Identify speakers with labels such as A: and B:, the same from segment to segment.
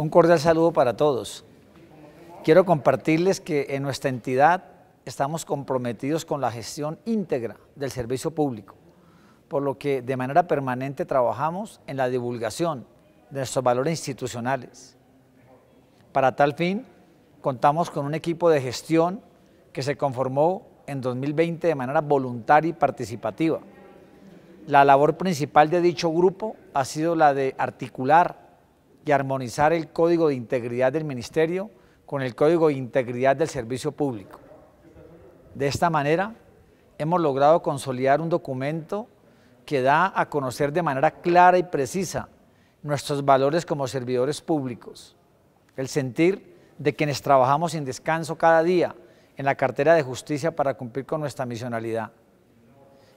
A: Un cordial saludo para todos. Quiero compartirles que en nuestra entidad estamos comprometidos con la gestión íntegra del servicio público, por lo que de manera permanente trabajamos en la divulgación de nuestros valores institucionales. Para tal fin, contamos con un equipo de gestión que se conformó en 2020 de manera voluntaria y participativa. La labor principal de dicho grupo ha sido la de articular y armonizar el Código de Integridad del Ministerio con el Código de Integridad del Servicio Público. De esta manera, hemos logrado consolidar un documento que da a conocer de manera clara y precisa nuestros valores como servidores públicos, el sentir de quienes trabajamos sin descanso cada día en la cartera de justicia para cumplir con nuestra misionalidad.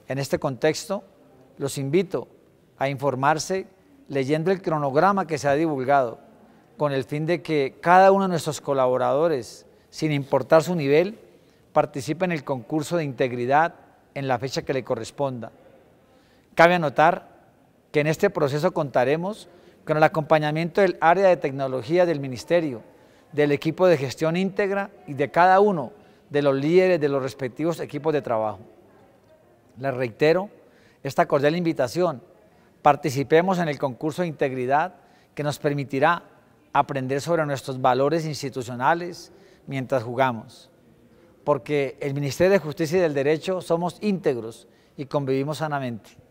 A: En este contexto, los invito a informarse leyendo el cronograma que se ha divulgado, con el fin de que cada uno de nuestros colaboradores, sin importar su nivel, participe en el concurso de integridad en la fecha que le corresponda. Cabe anotar que en este proceso contaremos con el acompañamiento del área de tecnología del Ministerio, del equipo de gestión íntegra y de cada uno de los líderes de los respectivos equipos de trabajo. Les reitero esta cordial invitación participemos en el concurso de integridad que nos permitirá aprender sobre nuestros valores institucionales mientras jugamos. Porque el Ministerio de Justicia y del Derecho somos íntegros y convivimos sanamente.